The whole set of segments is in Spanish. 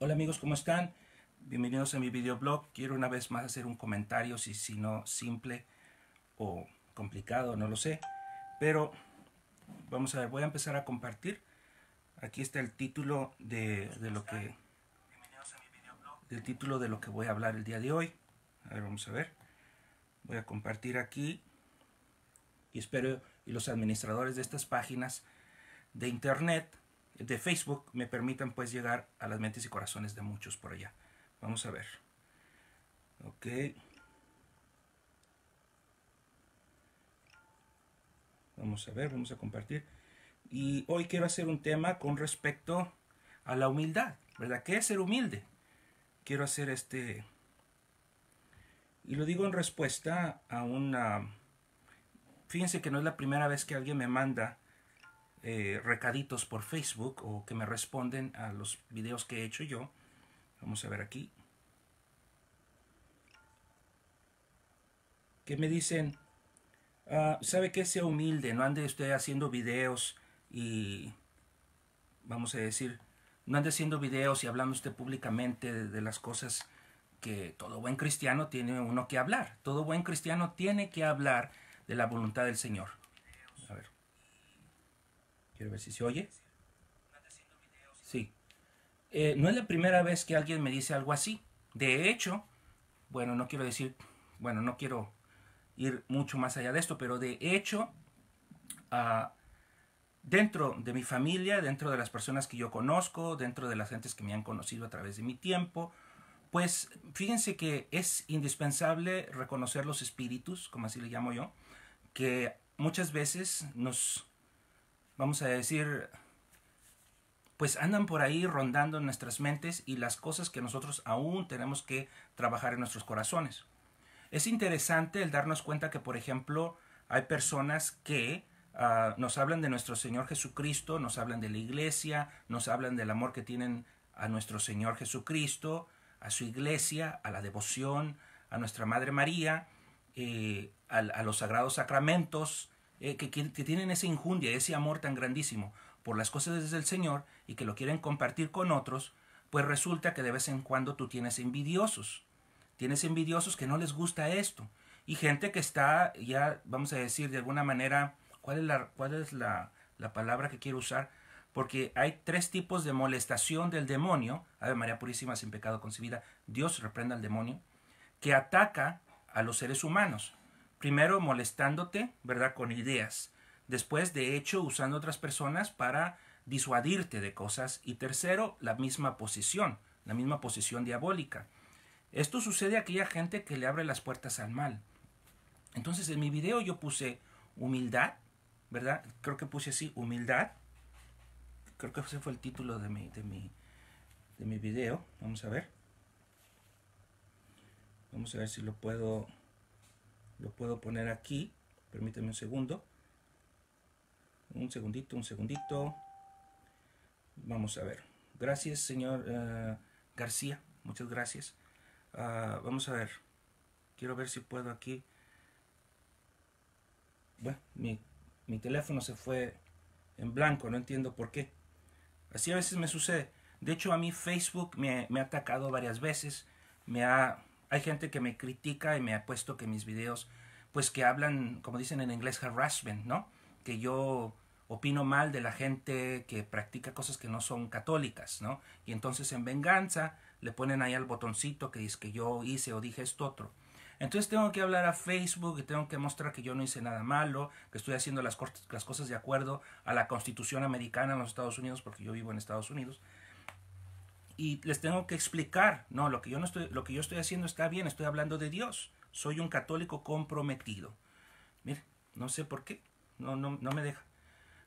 Hola amigos, ¿cómo están? Bienvenidos a mi videoblog. Quiero una vez más hacer un comentario, si, si no simple o complicado, no lo sé. Pero vamos a ver, voy a empezar a compartir. Aquí está el título de, lo que... el título de lo que voy a hablar el día de hoy. A ver, vamos a ver. Voy a compartir aquí. Y espero y los administradores de estas páginas de internet de Facebook me permitan pues llegar a las mentes y corazones de muchos por allá. Vamos a ver. Ok. Vamos a ver, vamos a compartir. Y hoy quiero hacer un tema con respecto a la humildad, ¿verdad? ¿Qué es ser humilde? Quiero hacer este... Y lo digo en respuesta a una... Fíjense que no es la primera vez que alguien me manda eh, recaditos por Facebook o que me responden a los videos que he hecho yo. Vamos a ver aquí. Que me dicen, ah, ¿sabe que Sea humilde, no ande usted haciendo videos y, vamos a decir, no ande haciendo videos y hablando usted públicamente de las cosas que todo buen cristiano tiene uno que hablar. Todo buen cristiano tiene que hablar de la voluntad del Señor. Quiero ver si se oye. Sí. Eh, no es la primera vez que alguien me dice algo así. De hecho, bueno, no quiero decir, bueno, no quiero ir mucho más allá de esto, pero de hecho, ah, dentro de mi familia, dentro de las personas que yo conozco, dentro de las gentes que me han conocido a través de mi tiempo, pues fíjense que es indispensable reconocer los espíritus, como así le llamo yo, que muchas veces nos vamos a decir, pues andan por ahí rondando nuestras mentes y las cosas que nosotros aún tenemos que trabajar en nuestros corazones. Es interesante el darnos cuenta que, por ejemplo, hay personas que ah, nos hablan de nuestro Señor Jesucristo, nos hablan de la iglesia, nos hablan del amor que tienen a nuestro Señor Jesucristo, a su iglesia, a la devoción, a nuestra Madre María, eh, a los sagrados sacramentos, eh, que, tienen esa injundia, ese amor tan grandísimo por las cosas del Señor y que lo quieren compartir con otros, pues resulta que de vez en cuando tú tienes envidiosos. Tienes envidiosos que no les gusta esto. Y gente que está, ya vamos a decir de alguna manera, ¿cuál es la, cuál es la, palabra que quiero usar? Porque hay tres tipos de molestación del demonio. Ave María Purísima sin pecado concebida. Dios reprenda al demonio. Que ataca a los seres humanos. Primero molestándote, ¿verdad? Con ideas. Después, de hecho, usando otras personas para disuadirte de cosas. Y tercero, la misma posición, la misma posición diabólica. Esto sucede a aquella gente que le abre las puertas al mal. Entonces, en mi video yo puse humildad, ¿verdad? Creo que puse así, humildad. Creo que ese fue el título de mi, de mi, de mi video. Vamos a ver. Vamos a ver si lo puedo lo puedo poner aquí Permíteme un segundo un segundito un segundito vamos a ver gracias señor eh, García muchas gracias ah, vamos a ver quiero ver si puedo aquí bueno mi, teléfono se fue en blanco no entiendo por qué así a veces me sucede de hecho a mí Facebook me, me ha atacado varias veces me ha hay gente que me critica y me ha puesto que mis videos, pues que hablan, como dicen en inglés, harassment, ¿no? Que yo opino mal de la gente que practica cosas que no son católicas, ¿no? Y entonces en venganza le ponen ahí al botoncito que dice que yo hice o dije esto otro. Entonces tengo que hablar a Facebook y tengo que mostrar que yo no hice nada malo, que estoy haciendo las, las cosas de acuerdo a la constitución americana en los Estados Unidos, porque yo vivo en Estados Unidos y les tengo que explicar, no, lo que yo no estoy lo que yo estoy haciendo está bien, estoy hablando de Dios. Soy un católico comprometido. Mire, no sé por qué, no no no me deja.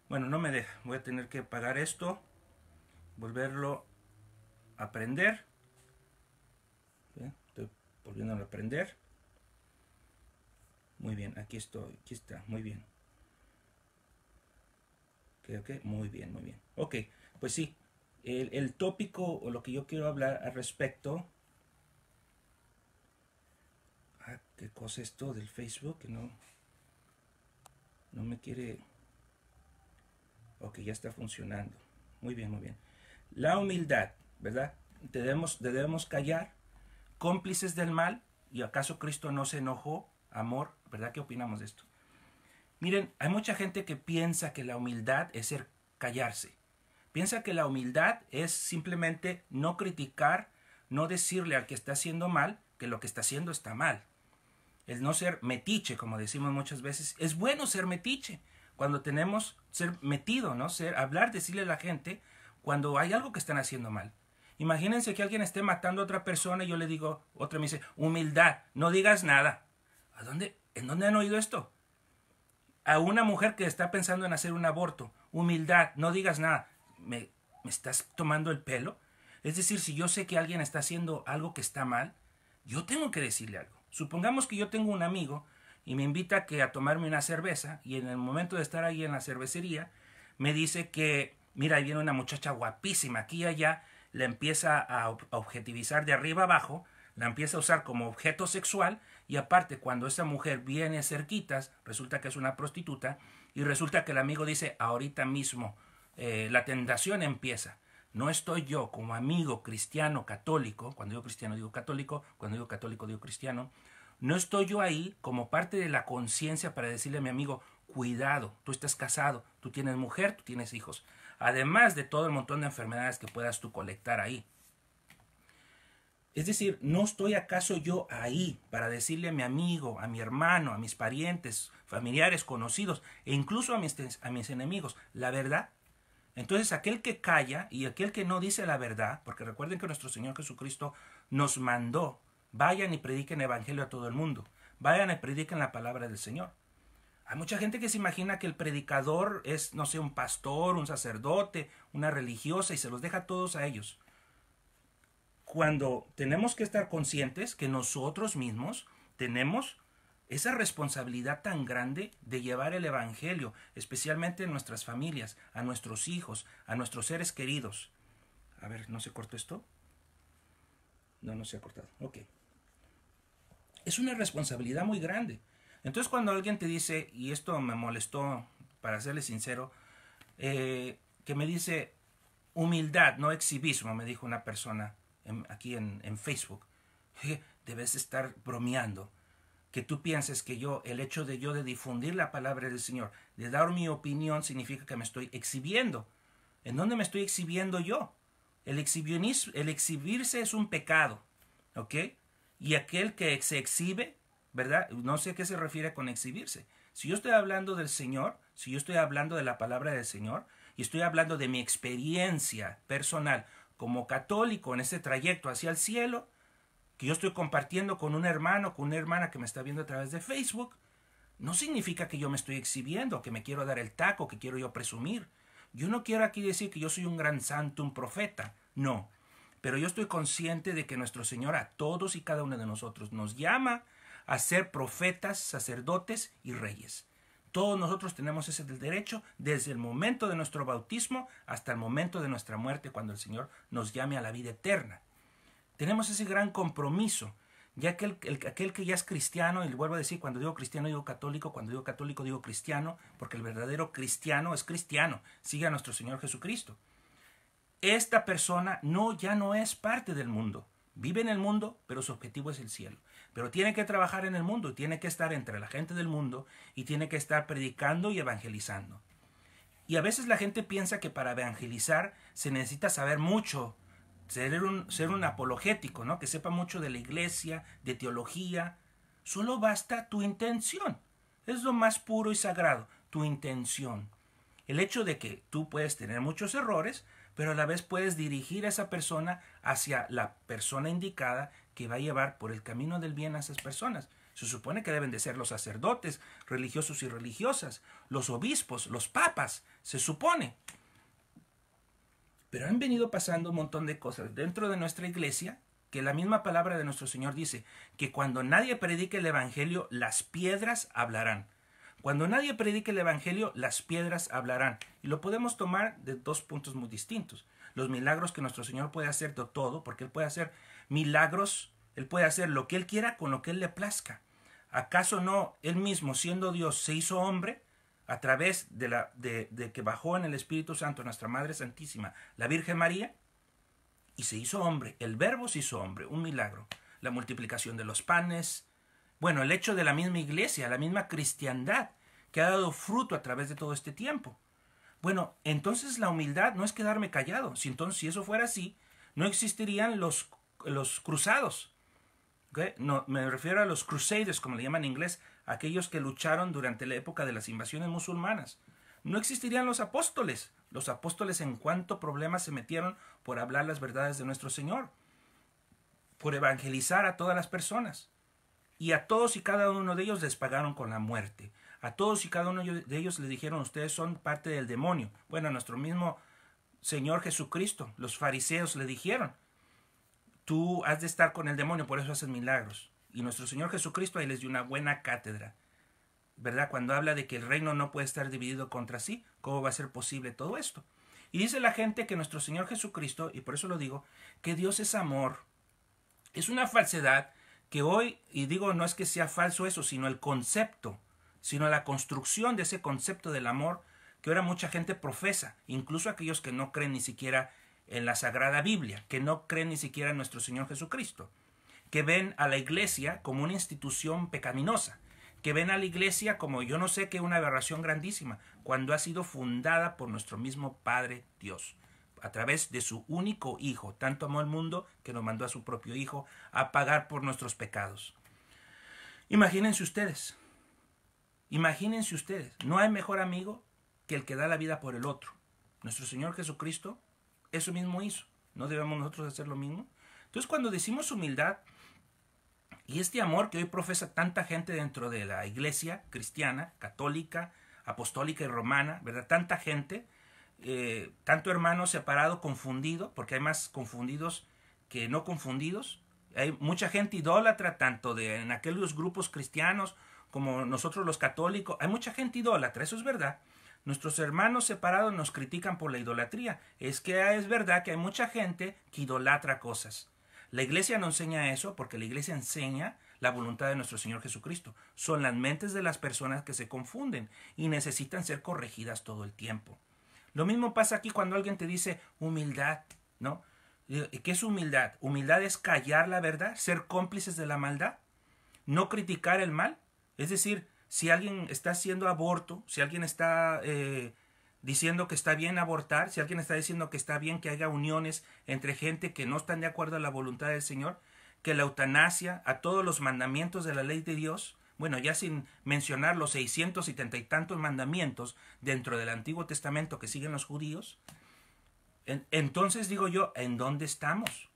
Bueno, no me deja. Voy a tener que pagar esto, volverlo a aprender. estoy volviendo a aprender. Muy bien, aquí estoy, aquí está, muy bien. Okay, okay, muy bien, muy bien. Ok, pues sí, el, tópico o lo que yo quiero hablar al respecto. Ah, qué cosa esto del Facebook no, no me quiere. Ok, ya está funcionando. Muy bien, muy bien. La humildad, ¿verdad? Debemos, debemos callar, cómplices del mal, y acaso Cristo no se enojó, amor, ¿verdad? ¿Qué opinamos de esto? Miren, hay mucha gente que piensa que la humildad es ser callarse. Piensa que la humildad es simplemente no criticar, no decirle al que está haciendo mal que lo que está haciendo está mal. El no ser metiche, como decimos muchas veces, es bueno ser metiche. Cuando tenemos ser metido, ¿no? Ser hablar, decirle a la gente cuando hay algo que están haciendo mal. Imagínense que alguien esté matando a otra persona y yo le digo, otra me dice, humildad, no digas nada. ¿A dónde, en dónde han oído esto? A una mujer que está pensando en hacer un aborto, humildad, no digas nada. ¿me, estás tomando el pelo? Es decir, si yo sé que alguien está haciendo algo que está mal, yo tengo que decirle algo. Supongamos que yo tengo un amigo y me invita a, que a tomarme una cerveza y en el momento de estar ahí en la cervecería me dice que, mira, ahí viene una muchacha guapísima aquí y allá, la empieza a objetivizar de arriba abajo, la empieza a usar como objeto sexual y aparte cuando esa mujer viene cerquitas, resulta que es una prostituta y resulta que el amigo dice, ahorita mismo eh, la tentación empieza. No estoy yo como amigo cristiano católico, cuando digo cristiano digo católico, cuando digo católico digo cristiano, no estoy yo ahí como parte de la conciencia para decirle a mi amigo, cuidado, tú estás casado, tú tienes mujer, tú tienes hijos, además de todo el montón de enfermedades que puedas tú colectar ahí. Es decir, ¿no estoy acaso yo ahí para decirle a mi amigo, a mi hermano, a mis parientes, familiares, conocidos e incluso a a mis enemigos la verdad? Entonces aquel que calla y aquel que no dice la verdad, porque recuerden que nuestro Señor Jesucristo nos mandó, vayan y prediquen evangelio a todo el mundo, vayan y prediquen la palabra del Señor. Hay mucha gente que se imagina que el predicador es, no sé, un pastor, un sacerdote, una religiosa y se los deja todos a ellos. Cuando tenemos que estar conscientes que nosotros mismos tenemos esa responsabilidad tan grande de llevar el Evangelio, especialmente en nuestras familias, a nuestros hijos, a nuestros seres queridos. A ver, ¿no se cortó esto? No, no se ha cortado. Ok. Es una responsabilidad muy grande. Entonces cuando alguien te dice, y esto me molestó, para serle sincero, eh, que me dice humildad, no exhibismo, me dijo una persona aquí en, en Facebook. Debes estar bromeando que tú pienses que yo, el hecho de yo de difundir la palabra del Señor, de dar mi opinión, significa que me estoy exhibiendo. ¿En dónde me estoy exhibiendo yo? El, el exhibirse es un pecado, ¿ok? Y aquel que se exhibe, ¿verdad? No sé a qué se refiere con exhibirse. Si yo estoy hablando del Señor, si yo estoy hablando de la palabra del Señor, y estoy hablando de mi experiencia personal como católico en este trayecto hacia el cielo, que yo estoy compartiendo con un hermano, con una hermana que me está viendo a través de Facebook, no significa que yo me estoy exhibiendo, que me quiero dar el taco, que quiero yo presumir. Yo no quiero aquí decir que yo soy un gran santo, un profeta, no. Pero yo estoy consciente de que nuestro Señor a todos y cada uno de nosotros nos llama a ser profetas, sacerdotes y reyes. Todos nosotros tenemos ese derecho desde el momento de nuestro bautismo hasta el momento de nuestra muerte cuando el Señor nos llame a la vida eterna. Tenemos ese gran compromiso, ya que aquel que ya es cristiano, y vuelvo a decir, cuando digo cristiano digo católico, cuando digo católico digo cristiano, porque el verdadero cristiano es cristiano, sigue a nuestro Señor Jesucristo. Esta persona no ya no es parte del mundo, vive en el mundo, pero su objetivo es el cielo. Pero tiene que trabajar en el mundo, tiene que estar entre la gente del mundo y tiene que estar predicando y evangelizando. Y a veces la gente piensa que para evangelizar se necesita saber mucho ser un, apologético, ¿no? Que sepa mucho de la iglesia, de teología. Solo basta tu intención. Es lo más puro y sagrado, tu intención. El hecho de que tú puedes tener muchos errores, pero a la vez puedes dirigir a esa persona hacia la persona indicada que va a llevar por el camino del bien a esas personas. Se supone que deben de ser los sacerdotes, religiosos y religiosas, los obispos, los papas, se supone. Pero han venido pasando un montón de cosas dentro de nuestra iglesia que la misma palabra de nuestro Señor dice que cuando nadie predique el Evangelio, las piedras hablarán. Cuando nadie predique el Evangelio, las piedras hablarán. Y lo podemos tomar de dos puntos muy distintos. Los milagros que nuestro Señor puede hacer de todo, porque Él puede hacer milagros, Él puede hacer lo que Él quiera con lo que Él le plazca. ¿Acaso no Él mismo, siendo Dios, se hizo hombre? a través de, la, de, que bajó en el Espíritu Santo nuestra Madre Santísima, la Virgen María, y se hizo hombre, el verbo se hizo hombre, un milagro, la multiplicación de los panes, bueno, el hecho de la misma iglesia, la misma cristiandad, que ha dado fruto a través de todo este tiempo. Bueno, entonces la humildad no es quedarme callado. Si entonces si eso fuera así, no existirían los, los cruzados. No, me refiero a los crusaders, como le llaman en inglés, aquellos que lucharon durante la época de las invasiones musulmanas. No existirían los apóstoles, los apóstoles en cuánto problema se metieron por hablar las verdades de nuestro Señor, por evangelizar a todas las personas. Y a todos y cada uno de ellos les pagaron con la muerte. A todos y cada uno de ellos les dijeron, ustedes son parte del demonio. Bueno, a nuestro mismo Señor Jesucristo, los fariseos le dijeron, tú has de estar con el demonio, por eso haces milagros. Y nuestro Señor Jesucristo ahí les dio una buena cátedra. ¿Verdad? Cuando habla de que el reino no puede estar dividido contra sí, ¿cómo va a ser posible todo esto? Y dice la gente que nuestro Señor Jesucristo, y por eso lo digo, que Dios es amor. Es una falsedad que hoy, y digo, no es que sea falso eso, sino el concepto, sino la construcción de ese concepto del amor que ahora mucha gente profesa, incluso aquellos que no creen ni siquiera en la Sagrada Biblia, que no creen ni siquiera en nuestro Señor Jesucristo que ven a la iglesia como una institución pecaminosa, que ven a la iglesia como yo no sé qué una aberración grandísima, cuando ha sido fundada por nuestro mismo Padre Dios, a través de su único Hijo. Tanto amó al mundo que nos mandó a su propio Hijo a pagar por nuestros pecados. Imagínense ustedes, imagínense ustedes, no hay mejor amigo que el que da la vida por el otro. Nuestro Señor Jesucristo eso mismo hizo. ¿No debemos nosotros hacer lo mismo? Entonces cuando decimos humildad, y este amor que hoy profesa tanta gente dentro de la iglesia cristiana, católica, apostólica y romana, ¿verdad? Tanta gente, eh, tanto hermano separado, confundido, porque hay más confundidos que no confundidos. Hay mucha gente idólatra, tanto de, en aquellos grupos cristianos como nosotros los católicos. Hay mucha gente idólatra, eso es verdad. Nuestros hermanos separados nos critican por la idolatría. Es que es verdad que hay mucha gente que idolatra cosas. La iglesia no enseña eso porque la iglesia enseña la voluntad de nuestro Señor Jesucristo. Son las mentes de las personas que se confunden y necesitan ser corregidas todo el tiempo. Lo mismo pasa aquí cuando alguien te dice humildad, ¿no? ¿Qué es humildad? Humildad es callar la verdad, ser cómplices de la maldad, no criticar el mal. Es decir, si alguien está haciendo aborto, si alguien está eh, diciendo que está bien abortar, si alguien está diciendo que está bien que haya uniones entre gente que no están de acuerdo a la voluntad del Señor, que la eutanasia, a todos los mandamientos de la ley de Dios, bueno, ya sin mencionar los seiscientos y tantos mandamientos dentro del Antiguo Testamento que siguen los judíos, entonces digo yo, ¿en dónde estamos?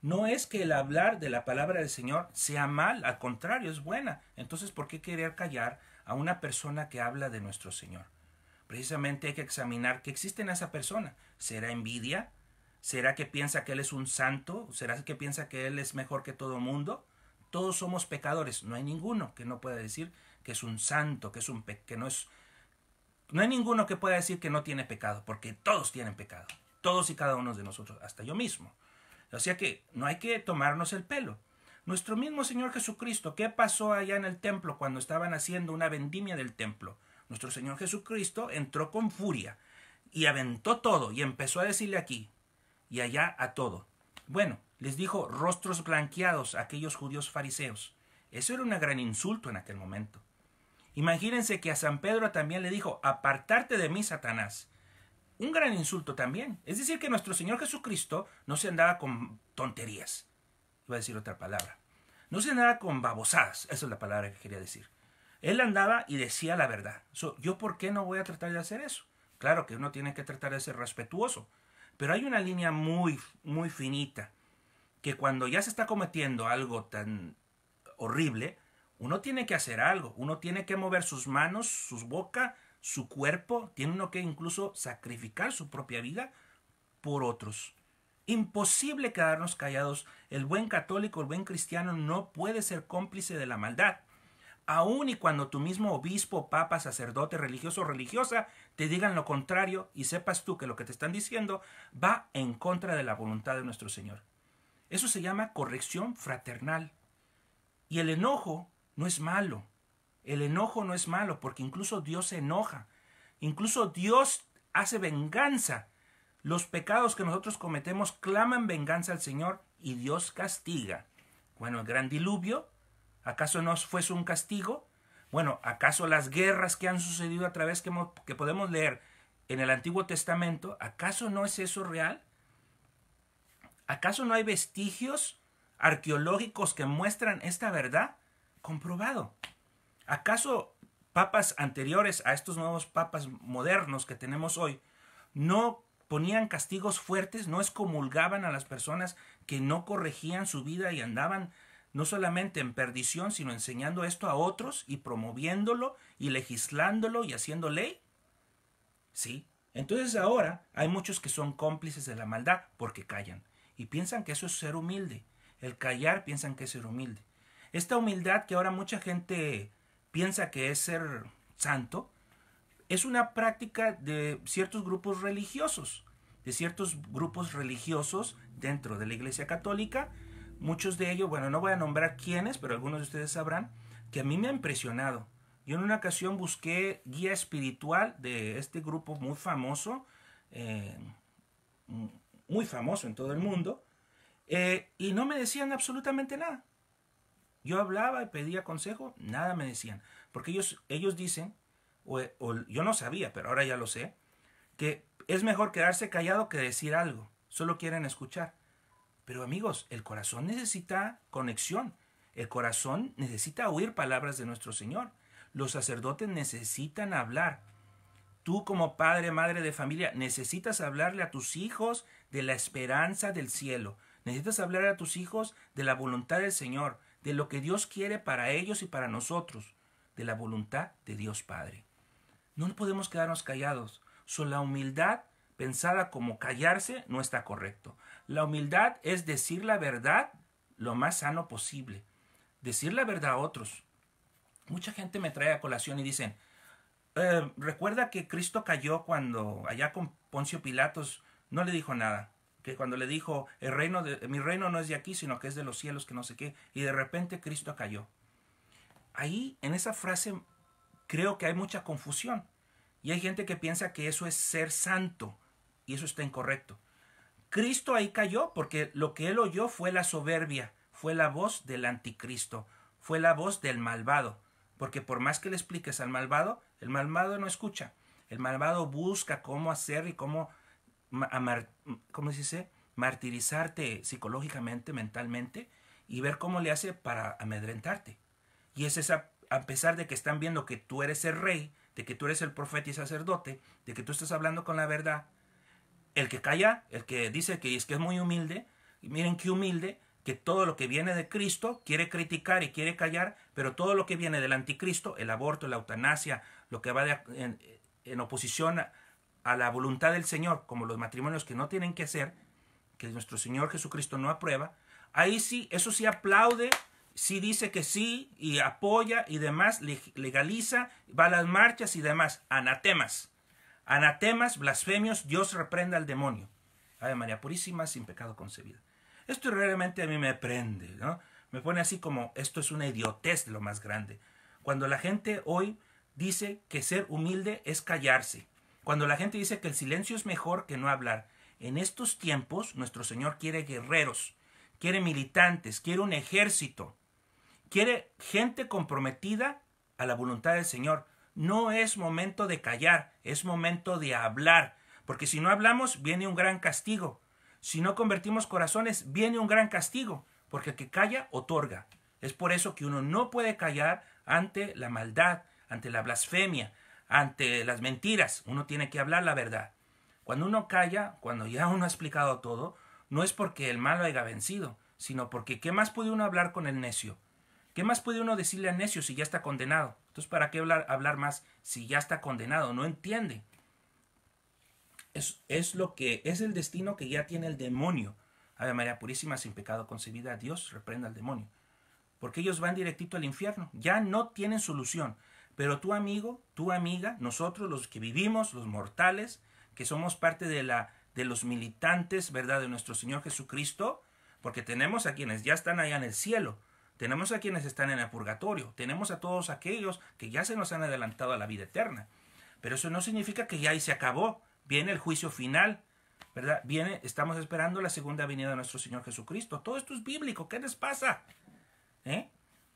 No es que el hablar de la palabra del Señor sea mal, al contrario, es buena. Entonces, ¿por qué querer callar a una persona que habla de nuestro Señor? precisamente hay que examinar qué existe en esa persona. ¿Será envidia? ¿Será que piensa que él es un santo? ¿Será que piensa que él es mejor que todo el mundo? Todos somos pecadores, no hay ninguno que no pueda decir que es un santo, que es un que no es no hay ninguno que pueda decir que no tiene pecado, porque todos tienen pecado, todos y cada uno de nosotros, hasta yo mismo. O sea que no hay que tomarnos el pelo. Nuestro mismo Señor Jesucristo, ¿qué pasó allá en el templo cuando estaban haciendo una vendimia del templo? Nuestro Señor Jesucristo entró con furia y aventó todo y empezó a decirle aquí y allá a todo. Bueno, les dijo rostros blanqueados a aquellos judíos fariseos. Eso era un gran insulto en aquel momento. Imagínense que a San Pedro también le dijo, apartarte de mí, Satanás. Un gran insulto también. Es decir, que nuestro Señor Jesucristo no se andaba con tonterías. Iba a decir otra palabra. No se andaba con babosadas. Esa es la palabra que quería decir. Él andaba y decía la verdad. ¿Yo por qué no voy a tratar de hacer eso? Claro que uno tiene que tratar de ser respetuoso, pero hay una línea muy, muy finita que cuando ya se está cometiendo algo tan horrible, uno tiene que hacer algo, uno tiene que mover sus manos, sus boca, su cuerpo, tiene uno que incluso sacrificar su propia vida por otros. Imposible quedarnos callados. El buen católico, el buen cristiano no puede ser cómplice de la maldad aun y cuando tu mismo obispo, papa, sacerdote, religioso o religiosa te digan lo contrario y sepas tú que lo que te están diciendo va en contra de la voluntad de nuestro Señor. Eso se llama corrección fraternal. Y el enojo no es malo. El enojo no es malo porque incluso Dios se enoja. Incluso Dios hace venganza. Los pecados que nosotros cometemos claman venganza al Señor y Dios castiga. Bueno, el gran diluvio ¿Acaso no fuese un castigo? Bueno, ¿acaso las guerras que han sucedido a través que, que podemos leer en el Antiguo Testamento, ¿acaso no es eso real? ¿Acaso no hay vestigios arqueológicos que muestran esta verdad? Comprobado. ¿Acaso papas anteriores a estos nuevos papas modernos que tenemos hoy no ponían castigos fuertes, no excomulgaban a las personas que no corregían su vida y andaban no solamente en perdición, sino enseñando esto a otros y promoviéndolo y legislándolo y haciendo ley? Sí. Entonces ahora hay muchos que son cómplices de la maldad porque callan y piensan que eso es ser humilde. El callar piensan que es ser humilde. Esta humildad que ahora mucha gente piensa que es ser santo, es una práctica de ciertos grupos religiosos, de ciertos grupos religiosos dentro de la Iglesia Católica Muchos de ellos, bueno, no voy a nombrar quiénes, pero algunos de ustedes sabrán, que a mí me ha impresionado. Yo en una ocasión busqué guía espiritual de este grupo muy famoso, eh, muy famoso en todo el mundo, eh, y no me decían absolutamente nada. Yo hablaba y pedía consejo, nada me decían. Porque ellos, ellos dicen, o, yo no sabía, pero ahora ya lo sé, que es mejor quedarse callado que decir algo. Solo quieren escuchar. Pero amigos, el corazón necesita conexión. El corazón necesita oír palabras de nuestro Señor. Los sacerdotes necesitan hablar. Tú como padre, madre de familia, necesitas hablarle a tus hijos de la esperanza del cielo. Necesitas hablar a tus hijos de la voluntad del Señor, de lo que Dios quiere para ellos y para nosotros, de la voluntad de Dios Padre. No podemos quedarnos callados. Son la humildad pensada como callarse no está correcto. La humildad es decir la verdad lo más sano posible. Decir la verdad a otros. Mucha gente me trae a colación y dicen, eh, recuerda que Cristo cayó cuando allá con Poncio Pilatos no le dijo nada. Que cuando le dijo, el reino de, mi reino no es de aquí, sino que es de los cielos, que no sé qué. Y de repente Cristo cayó. Ahí, en esa frase, creo que hay mucha confusión. Y hay gente que piensa que eso es ser santo y eso está incorrecto. Cristo ahí cayó porque lo que él oyó fue la soberbia, fue la voz del anticristo, fue la voz del malvado, porque por más que le expliques al malvado, el malvado no escucha, el malvado busca cómo hacer y cómo, ¿cómo se dice? martirizarte psicológicamente, mentalmente, y ver cómo le hace para amedrentarte. Y es esa, a pesar de que están viendo que tú eres el rey, de que tú eres el profeta y sacerdote, de que tú estás hablando con la verdad, el que calla, el que dice que es que es muy humilde, miren qué humilde, que todo lo que viene de Cristo quiere criticar y quiere callar, pero todo lo que viene del anticristo, el aborto, la eutanasia, lo que va en, oposición a, a la voluntad del Señor, como los matrimonios que no tienen que hacer, que nuestro Señor Jesucristo no aprueba, ahí sí, eso sí aplaude, sí dice que sí y apoya y demás, legaliza, va a las marchas y demás, anatemas. Anatemas, blasfemios, Dios reprenda al demonio. Ave María Purísima, sin pecado concebida. Esto realmente a mí me prende, ¿no? Me pone así como, esto es una idiotez de lo más grande. Cuando la gente hoy dice que ser humilde es callarse. Cuando la gente dice que el silencio es mejor que no hablar. En estos tiempos, nuestro Señor quiere guerreros, quiere militantes, quiere un ejército, quiere gente comprometida a la voluntad del Señor no es momento de callar, es momento de hablar, porque si no hablamos, viene un gran castigo. Si no convertimos corazones, viene un gran castigo, porque el que calla otorga. Es por eso que uno no puede callar ante la maldad, ante la blasfemia, ante las mentiras. Uno tiene que hablar la verdad. Cuando uno calla, cuando ya uno ha explicado todo, no es porque el malo haya vencido, sino porque ¿qué más puede uno hablar con el necio? ¿Qué más puede uno decirle a necio si ya está condenado? Entonces, ¿para qué hablar, hablar más si ya está condenado? No entiende. Es, es, lo que es el destino que ya tiene el demonio. Ave María Purísima, sin pecado concebida, Dios reprenda al demonio. Porque ellos van directito al infierno. Ya no tienen solución. Pero tu amigo, tu amiga, nosotros los que vivimos, los mortales, que somos parte de, la, de los militantes, ¿verdad?, de nuestro Señor Jesucristo, porque tenemos a quienes ya están allá en el cielo, tenemos a quienes están en el purgatorio, tenemos a todos aquellos que ya se nos han adelantado a la vida eterna. Pero eso no significa que ya ahí se acabó, viene el juicio final, ¿verdad? Viene, estamos esperando la segunda venida de nuestro Señor Jesucristo. Todo esto es bíblico, ¿qué les pasa? ¿Eh?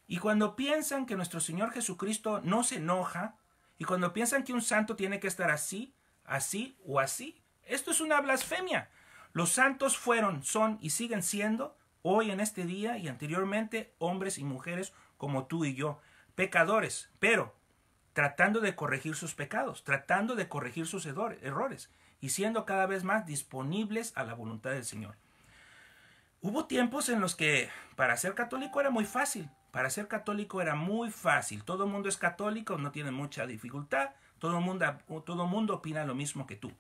Y cuando piensan que nuestro Señor Jesucristo no se enoja, y cuando piensan que un santo tiene que estar así, así o así, esto es una blasfemia. Los santos fueron, son y siguen siendo hoy en este día y anteriormente hombres y mujeres como tú y yo, pecadores, pero tratando de corregir sus pecados, tratando de corregir sus errores y siendo cada vez más disponibles a la voluntad del Señor. Hubo tiempos en los que para ser católico era muy fácil, para ser católico era muy fácil, todo el mundo es católico, no tiene mucha dificultad, todo el mundo, todo mundo opina lo mismo que tú.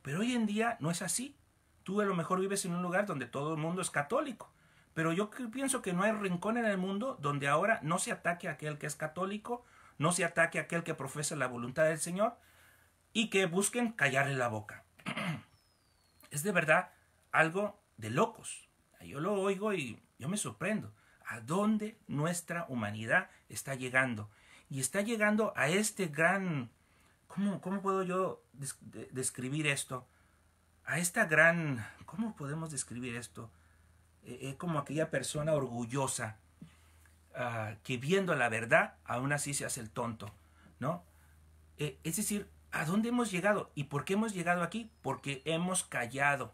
Pero hoy en día no es así. Tú a lo mejor vives en un lugar donde todo el mundo es católico, pero yo pienso que no hay rincón en el mundo donde ahora no se ataque a aquel que es católico, no se ataque a aquel que profesa la voluntad del Señor y que busquen callarle la boca. es de verdad algo de locos. Yo lo oigo y yo me sorprendo a dónde nuestra humanidad está llegando. Y está llegando a este gran... ¿Cómo, cómo puedo yo describir esto? a esta gran, ¿cómo podemos describir esto? Es eh, eh, como aquella persona orgullosa ah, que viendo la verdad aún así se hace el tonto, ¿no? Eh, es decir, ¿a dónde hemos llegado? ¿Y por qué hemos llegado aquí? Porque hemos callado,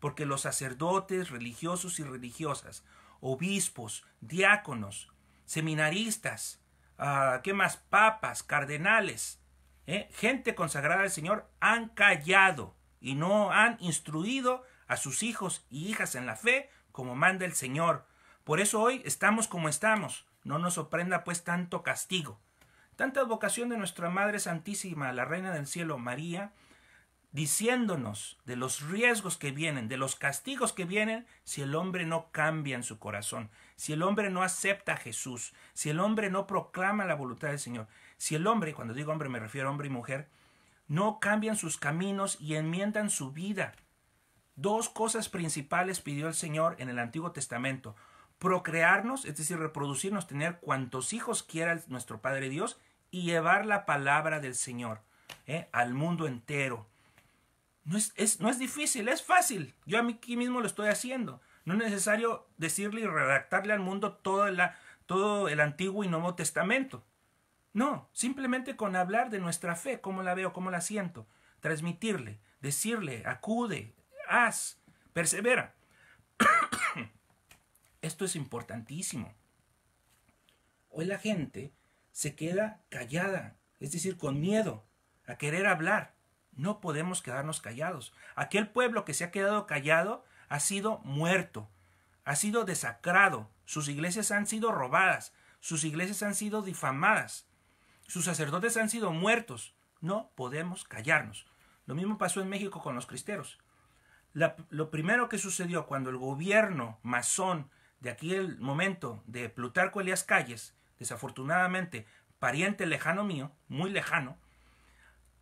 porque los sacerdotes, religiosos y religiosas, obispos, diáconos, seminaristas, ah, ¿qué más? Papas, cardenales, gente consagrada al Señor, han callado y no han instruido a sus hijos y hijas en la fe como manda el Señor. Por eso hoy estamos como estamos. No nos sorprenda pues tanto castigo. Tanta advocación de nuestra Madre Santísima, la Reina del Cielo, María, diciéndonos de los riesgos que vienen, de los castigos que vienen si el hombre no cambia en su corazón, si el hombre no acepta a Jesús, si el hombre no proclama la voluntad del Señor, si el hombre, cuando digo hombre me refiero a hombre y mujer, no cambian sus caminos y enmiendan su vida. Dos cosas principales pidió el Señor en el Antiguo Testamento. Procrearnos, es decir, reproducirnos, tener cuantos hijos quiera nuestro Padre Dios y llevar la palabra del Señor ¿eh? al mundo entero. No es, no es difícil, es fácil. Yo aquí mismo lo estoy haciendo. No es necesario decirle y redactarle al mundo la, todo el Antiguo y Nuevo Testamento. No, simplemente con hablar de nuestra fe, cómo la veo, cómo la siento, transmitirle, decirle, acude, haz, persevera. Esto es importantísimo. Hoy la gente se queda callada, es decir, con miedo a querer hablar. No podemos quedarnos callados. Aquel pueblo que se ha quedado callado ha sido muerto, ha sido desacrado, sus iglesias han sido robadas, sus iglesias han sido difamadas sus sacerdotes han sido muertos. No podemos callarnos. Lo mismo pasó en México con los cristeros. lo primero que sucedió cuando el gobierno masón de aquel momento de Plutarco Elías Calles, desafortunadamente pariente lejano mío, muy lejano,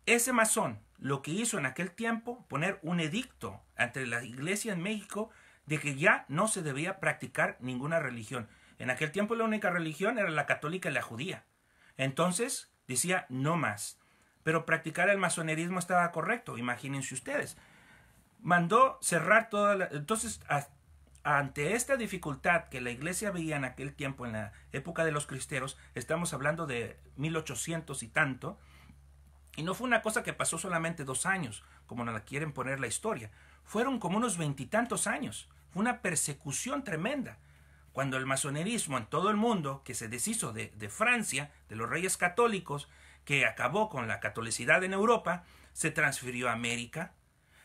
ese masón lo que hizo en aquel tiempo, poner un edicto ante la iglesia en México de que ya no se debía practicar ninguna religión. En aquel tiempo la única religión era la católica y la judía. Entonces decía no más. Pero practicar el masonerismo estaba correcto, imagínense ustedes. Mandó cerrar toda la... Entonces, ante esta dificultad que la iglesia veía en aquel tiempo, en la época de los cristeros, estamos hablando de 1800 y tanto, y no fue una cosa que pasó solamente dos años, como nos la quieren poner la historia. Fueron como unos veintitantos años. Fue una persecución tremenda. Cuando el masonerismo en todo el mundo, que se deshizo de, de Francia, de los reyes católicos, que acabó con la catolicidad en Europa, se transfirió a América.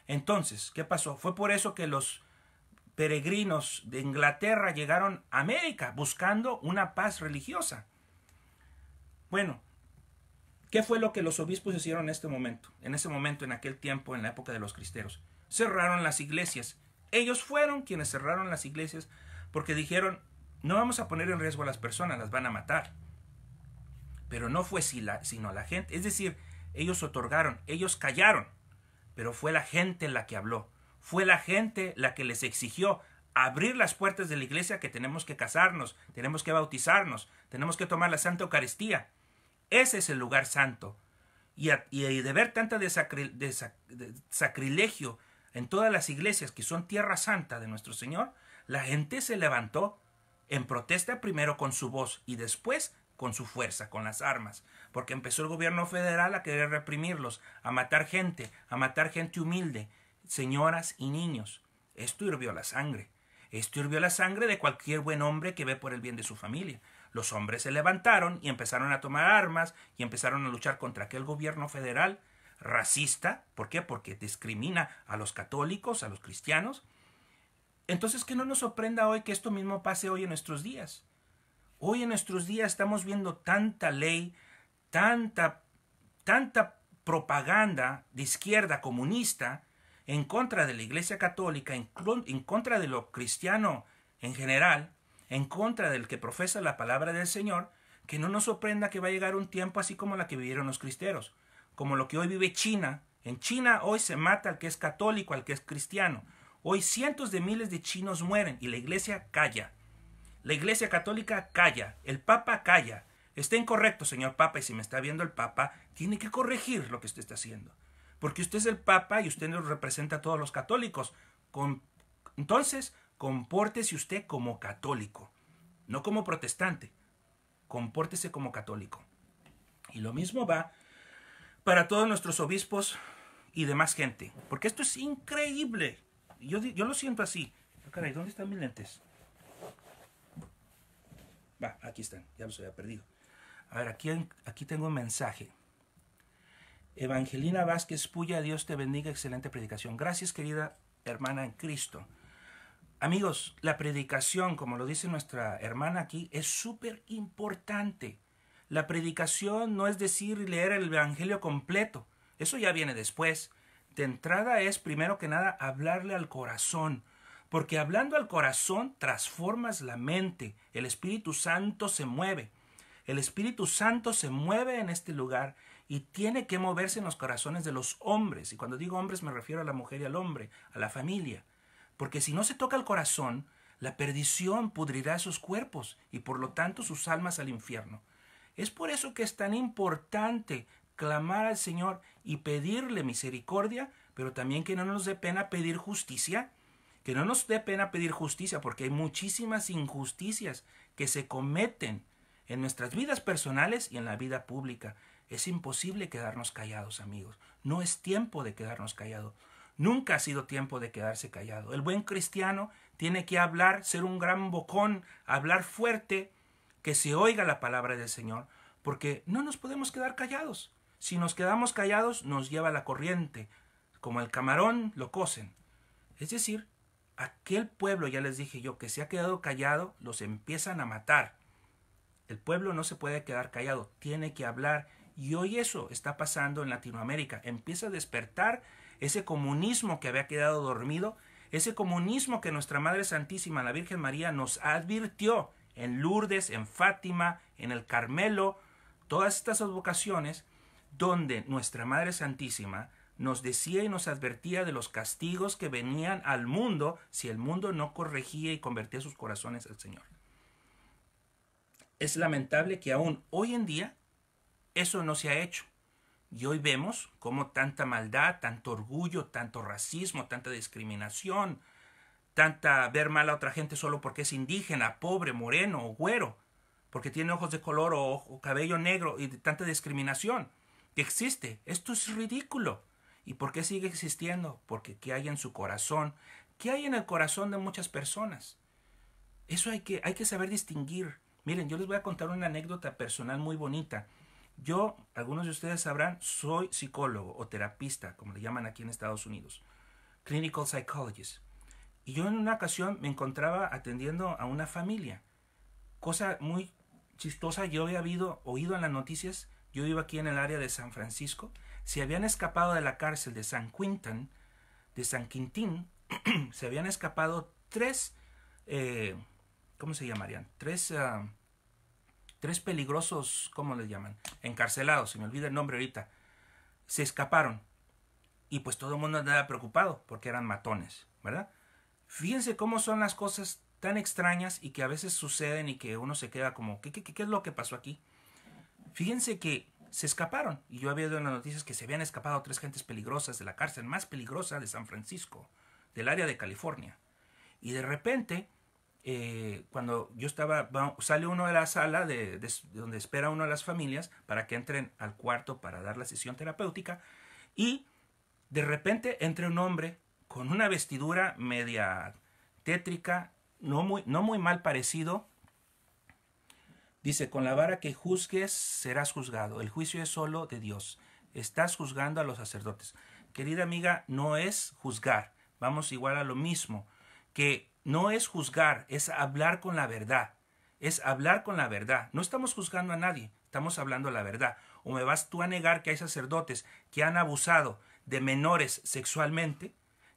Entonces, ¿qué pasó? Fue por eso que los peregrinos de Inglaterra llegaron a América buscando una paz religiosa. Bueno, ¿qué fue lo que los obispos hicieron en este momento? En ese momento, en aquel tiempo, en la época de los cristeros. Cerraron las iglesias. Ellos fueron quienes cerraron las iglesias porque dijeron, no vamos a poner en riesgo a las personas, las van a matar. Pero no fue sino la gente, es decir, ellos otorgaron, ellos callaron, pero fue la gente la que habló, fue la gente la que les exigió abrir las puertas de la iglesia que tenemos que casarnos, tenemos que bautizarnos, tenemos que tomar la Santa Eucaristía. Ese es el lugar santo. Y, de ver tanta sacrilegio en todas las iglesias que son tierra santa de nuestro Señor, la gente se levantó en protesta primero con su voz y después con su fuerza, con las armas, porque empezó el gobierno federal a querer reprimirlos, a matar gente, a matar gente humilde, señoras y niños. Esto hirvió la sangre. Esto hirvió la sangre de cualquier buen hombre que ve por el bien de su familia. Los hombres se levantaron y empezaron a tomar armas y empezaron a luchar contra aquel gobierno federal racista. ¿Por qué? Porque discrimina a los católicos, a los cristianos, entonces, que no nos sorprenda hoy que esto mismo pase hoy en nuestros días. Hoy en nuestros días estamos viendo tanta ley, tanta, tanta propaganda de izquierda comunista en contra de la Iglesia Católica, en, en contra de lo cristiano en general, en contra del que profesa la palabra del Señor, que no nos sorprenda que va a llegar un tiempo así como la que vivieron los cristeros, como lo que hoy vive China. En China hoy se mata al que es católico, al que es cristiano. Hoy cientos de miles de chinos mueren y la iglesia calla. La iglesia católica calla, el papa calla. Está incorrecto, señor papa, y si me está viendo el papa, tiene que corregir lo que usted está haciendo. Porque usted es el papa y usted nos representa a todos los católicos. Entonces, compórtese usted como católico, no como protestante. Compórtese como católico. Y lo mismo va para todos nuestros obispos y demás gente. Porque esto es increíble. Yo, lo siento así. Ah, caray, ¿dónde están mis lentes? Va, aquí están, ya los había perdido. A ver, aquí, aquí tengo un mensaje. Evangelina Vázquez Puya, Dios te bendiga, excelente predicación. Gracias, querida hermana en Cristo. Amigos, la predicación, como lo dice nuestra hermana aquí, es súper importante. La predicación no es decir leer el Evangelio completo, eso ya viene después de entrada es, primero que nada, hablarle al corazón, porque hablando al corazón transformas la mente, el Espíritu Santo se mueve, el Espíritu Santo se mueve en este lugar y tiene que moverse en los corazones de los hombres, y cuando digo hombres me refiero a la mujer y al hombre, a la familia, porque si no se toca el corazón, la perdición pudrirá sus cuerpos y por lo tanto sus almas al infierno. Es por eso que es tan importante clamar al Señor y pedirle misericordia, pero también que no nos dé pena pedir justicia, que no nos dé pena pedir justicia, porque hay muchísimas injusticias que se cometen en nuestras vidas personales y en la vida pública. Es imposible quedarnos callados, amigos. No es tiempo de quedarnos callados. Nunca ha sido tiempo de quedarse callado. El buen cristiano tiene que hablar, ser un gran bocón, hablar fuerte, que se oiga la palabra del Señor, porque no nos podemos quedar callados. Si nos quedamos callados, nos lleva la corriente. Como el camarón, lo cocen. Es decir, aquel pueblo, ya les dije yo, que se ha quedado callado, los empiezan a matar. El pueblo no se puede quedar callado, tiene que hablar. Y hoy eso está pasando en Latinoamérica. Empieza a despertar ese comunismo que había quedado dormido, ese comunismo que nuestra Madre Santísima, la Virgen María, nos advirtió en Lourdes, en Fátima, en el Carmelo, todas estas advocaciones donde nuestra Madre Santísima nos decía y nos advertía de los castigos que venían al mundo si el mundo no corregía y convertía sus corazones al Señor. Es lamentable que aún hoy en día eso no se ha hecho. Y hoy vemos cómo tanta maldad, tanto orgullo, tanto racismo, tanta discriminación, tanta ver mal a otra gente solo porque es indígena, pobre, moreno o güero, porque tiene ojos de color o cabello negro y tanta discriminación existe. Esto es ridículo. ¿Y por qué sigue existiendo? Porque ¿qué hay en su corazón? ¿Qué hay en el corazón de muchas personas? Eso hay que, hay que saber distinguir. Miren, yo les voy a contar una anécdota personal muy bonita. Yo, algunos de ustedes sabrán, soy psicólogo o terapista, como le llaman aquí en Estados Unidos, clinical psychologist. Y yo en una ocasión me encontraba atendiendo a una familia. Cosa muy chistosa, yo había oído en las noticias yo vivo aquí en el área de San Francisco, se habían escapado de la cárcel de San Quintan, de San Quintín, se habían escapado tres, eh, ¿cómo se llamarían? Tres, ah, tres peligrosos, ¿cómo les llaman? Encarcelados, se me olvida el nombre ahorita. Se escaparon. Y pues todo el mundo andaba preocupado porque eran matones, ¿verdad? Fíjense cómo son las cosas tan extrañas y que a veces suceden y que uno se queda como, qué, qué es lo que pasó aquí? Fíjense que se escaparon. Y yo había oído en las noticias que se habían escapado tres gentes peligrosas de la cárcel más peligrosa de San Francisco, del área de California. Y de repente, eh, cuando yo estaba, sale uno de la sala de, donde espera uno de las familias para que entren al cuarto para dar la sesión terapéutica. Y de repente entra un hombre con una vestidura media tétrica, no muy, no muy mal parecido, Dice, con la vara que juzgues serás juzgado. El juicio es solo de Dios. Estás juzgando a los sacerdotes. Querida amiga, no es juzgar. Vamos igual a lo mismo. Que no es juzgar, es hablar con la verdad. Es hablar con la verdad. No estamos juzgando a nadie, estamos hablando la verdad. O me vas tú a negar que hay sacerdotes que han abusado de menores sexualmente,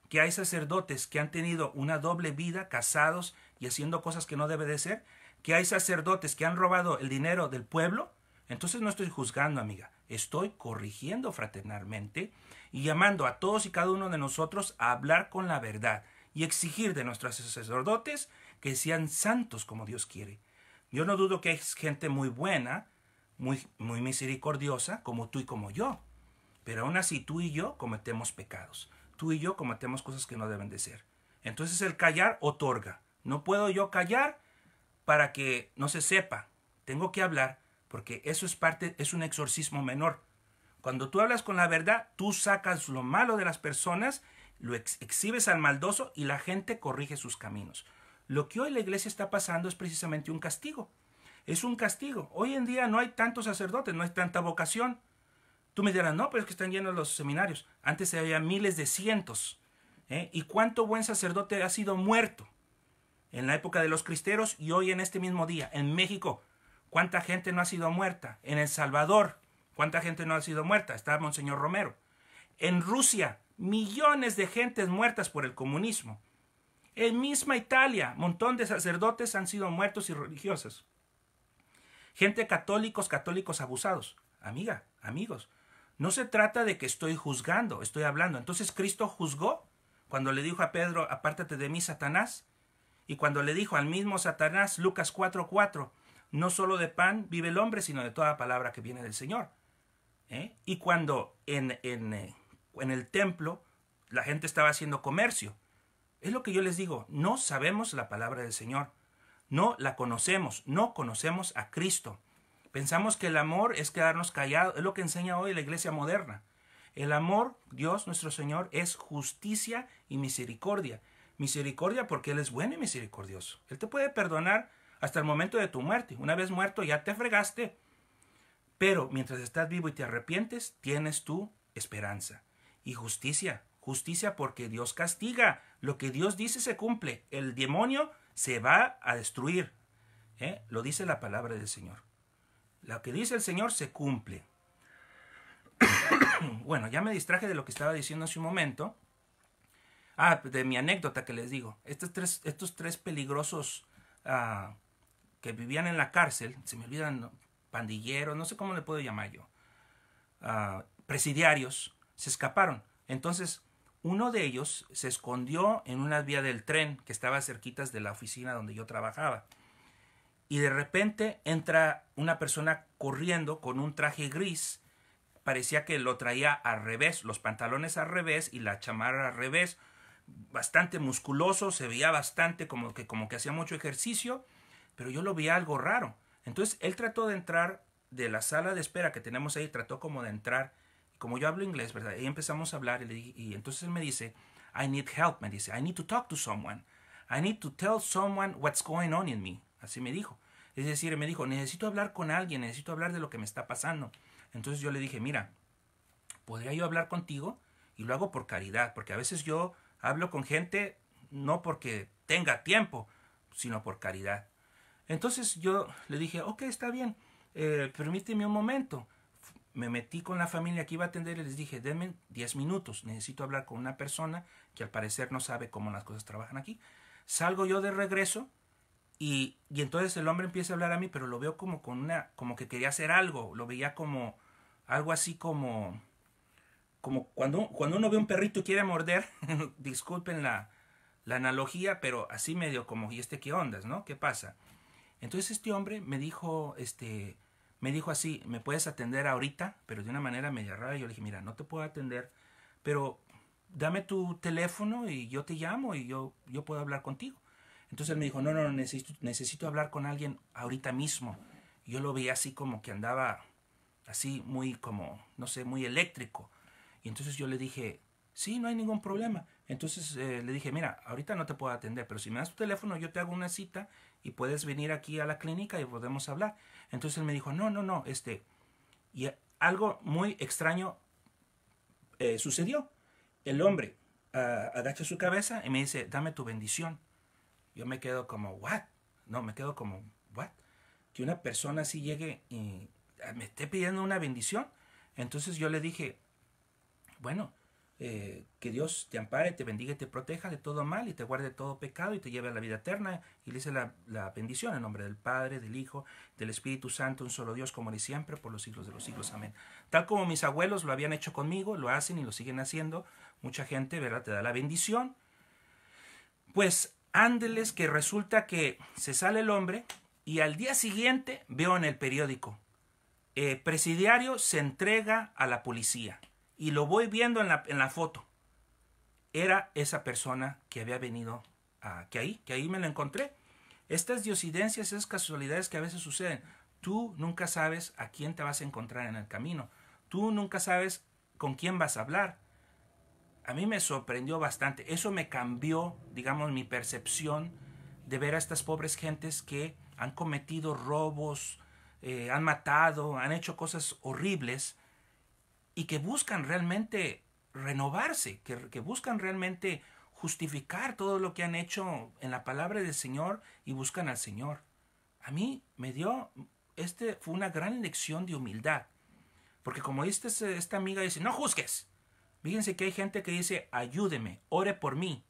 que hay sacerdotes que han tenido una doble vida, casados y haciendo cosas que no debe de ser que hay sacerdotes que han robado el dinero del pueblo, entonces no estoy juzgando, amiga, estoy corrigiendo fraternalmente y llamando a todos y cada uno de nosotros a hablar con la verdad y exigir de nuestros sacerdotes que sean santos como Dios quiere. Yo no dudo que hay gente muy buena, muy, muy misericordiosa, como tú y como yo, pero aún así tú y yo cometemos pecados, tú y yo cometemos cosas que no deben de ser. Entonces el callar otorga. No puedo yo callar para que no se sepa. Tengo que hablar porque eso es parte, es un exorcismo menor. Cuando tú hablas con la verdad, tú sacas lo malo de las personas, lo exhibes al maldoso y la gente corrige sus caminos. Lo que hoy la iglesia está pasando es precisamente un castigo. Es un castigo. Hoy en día no hay tantos sacerdotes, no hay tanta vocación. Tú me dirás, no, pero es que están llenos los seminarios. Antes había miles de cientos. ¿eh? ¿Y cuánto buen sacerdote ha sido muerto? en la época de los cristeros y hoy en este mismo día, en México, ¿cuánta gente no ha sido muerta? En El Salvador, ¿cuánta gente no ha sido muerta? Está Monseñor Romero. En Rusia, millones de gentes muertas por el comunismo. En misma Italia, montón de sacerdotes han sido muertos y religiosos. Gente católicos, católicos abusados. Amiga, amigos, no se trata de que estoy juzgando, estoy hablando. Entonces Cristo juzgó cuando le dijo a Pedro, apártate de mí, Satanás. Y cuando le dijo al mismo Satanás, Lucas 4:4, no solo de pan vive el hombre, sino de toda palabra que viene del Señor. ¿eh? Y cuando en, en, eh, en el templo la gente estaba haciendo comercio, es lo que yo les digo, no sabemos la palabra del Señor, no la conocemos, no conocemos a Cristo. Pensamos que el amor es quedarnos callados, es lo que enseña hoy la iglesia moderna. El amor, Dios nuestro Señor, es justicia y misericordia misericordia porque Él es bueno y misericordioso. Él te puede perdonar hasta el momento de tu muerte. Una vez muerto ya te fregaste. Pero mientras estás vivo y te arrepientes, tienes tu esperanza y justicia. Justicia porque Dios castiga. Lo que Dios dice se cumple. El demonio se va a destruir. ¿Eh? Lo dice la palabra del Señor. Lo que dice el Señor se cumple. bueno, ya me distraje de lo que estaba diciendo hace un momento. Ah, pues, de mi anécdota que les digo. Estos tres, estos tres peligrosos ah, que vivían en la cárcel, se me olvidan, pandilleros, no sé cómo le puedo llamar yo, ah, presidiarios, se escaparon. Entonces, uno de ellos se escondió en una vía del tren que estaba cerquitas de la oficina donde yo trabajaba. Y de repente entra una persona corriendo con un traje gris. Parecía que lo traía al revés, los pantalones al revés y la chamarra al revés, bastante musculoso, se veía bastante como que, como que hacía mucho ejercicio, pero yo lo vi algo raro. Entonces él trató de entrar de la sala de espera que tenemos ahí, trató como de entrar. Como yo hablo inglés, ¿verdad? Y empezamos a hablar y, y entonces él me dice, I need help, me dice, I need to talk to someone. I need to tell someone what's going on in me. Así me dijo. Es decir, me dijo, necesito hablar con alguien, necesito hablar de lo que me está pasando. Entonces yo le dije, mira, ¿podría yo hablar contigo? Y lo hago por caridad, porque a veces yo Hablo con gente no porque tenga tiempo, sino por caridad. Entonces yo le dije, ok, está bien, eh, permíteme un momento. Me metí con la familia que iba a atender y les dije, denme 10 minutos, necesito hablar con una persona que al parecer no sabe cómo las cosas trabajan aquí. Salgo yo de regreso y, y entonces el hombre empieza a hablar a mí, pero lo veo como con una, como que quería hacer algo, lo veía como algo así como, como cuando, cuando uno ve un perrito y quiere morder, disculpen la, analogía, pero así medio como, ¿y este qué ondas, no? ¿Qué pasa? Entonces este hombre me dijo, este, me dijo así, ¿me puedes atender ahorita? Pero de una manera media rara. Yo le dije, mira, no te puedo atender, pero dame tu teléfono y yo te llamo y yo, yo puedo hablar contigo. Entonces él me dijo, no, no, necesito, necesito hablar con alguien ahorita mismo. Yo lo vi así como que andaba así muy como, no sé, muy eléctrico entonces yo le dije, sí, no hay ningún problema. Entonces eh, le dije, mira, ahorita no te puedo atender, pero si me das tu teléfono, yo te hago una cita y puedes venir aquí a la clínica y podemos hablar. Entonces él me dijo, no, no, no, este, y algo muy extraño eh, sucedió. El hombre ah, agacha su cabeza y me dice, dame tu bendición. Yo me quedo como, what? No, me quedo como, what? Que una persona así llegue y ah, me esté pidiendo una bendición. Entonces yo le dije, bueno, eh, que Dios te ampare, te bendiga y te proteja de todo mal y te guarde todo pecado y te lleve a la vida eterna. Y le dice la, bendición en nombre del Padre, del Hijo, del Espíritu Santo, un solo Dios, como de siempre, por los siglos de los siglos. Amén. Tal como mis abuelos lo habían hecho conmigo, lo hacen y lo siguen haciendo. Mucha gente, ¿verdad? Te da la bendición. Pues ándeles que resulta que se sale el hombre y al día siguiente veo en el periódico, eh, presidiario se entrega a la policía y lo voy viendo en la, foto. Era esa persona que había venido, a, que ahí, que ahí me lo encontré. Estas diosidencias, esas casualidades que a veces suceden, tú nunca sabes a quién te vas a encontrar en el camino. Tú nunca sabes con quién vas a hablar. A mí me sorprendió bastante. Eso me cambió, digamos, mi percepción de ver a estas pobres gentes que han cometido robos, eh, han matado, han hecho cosas horribles y que buscan realmente renovarse, que, buscan realmente justificar todo lo que han hecho en la palabra del Señor y buscan al Señor. A mí me dio, este fue una gran lección de humildad, porque como dice este, esta amiga dice, no juzgues. Fíjense que hay gente que dice, ayúdeme, ore por mí,